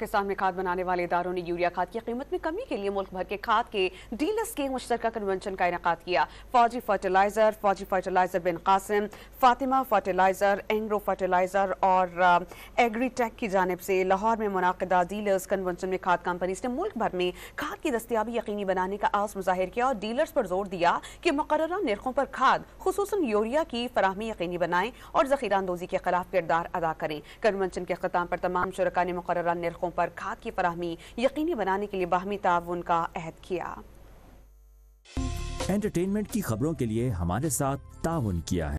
पाकिस्तान में खाद बनाने वाले इदारों ने यूरिया खाद की कीमत में कमी के लिए मुल्क भर के खाद के डीलर्स के मुश्तर कन्वेंशन का इनका किया Fauji fertilizer Fauji fertilizer Bin Qasim Fatima fertilizer Engro fertilizer और एग्रीटेक की जानब से लाहौर में मुनदा डीलर्स कन्वेंशन में खाद कंपनीज ने मुल्क भर में खाद की दस्तियाबी यकीनी बनाने का आस मुजाहिर किया और डीलर्स पर जोर दिया कि मुकर नरखों पर खाद खसूस यूरिया की फरहमी यकीनी बनाएं और जखीरानंदोजी के खिलाफ किरदार अदा करें कन्वेंशन के अख्ताम पर तमाम शुरा ने मुकर नरखों मौक़ों पर खाद की फराहमी यकीनी बनाने के लिए बाहमी ताउन का अहद किया एंटरटेनमेंट की खबरों के लिए हमारे साथ ताउन किया है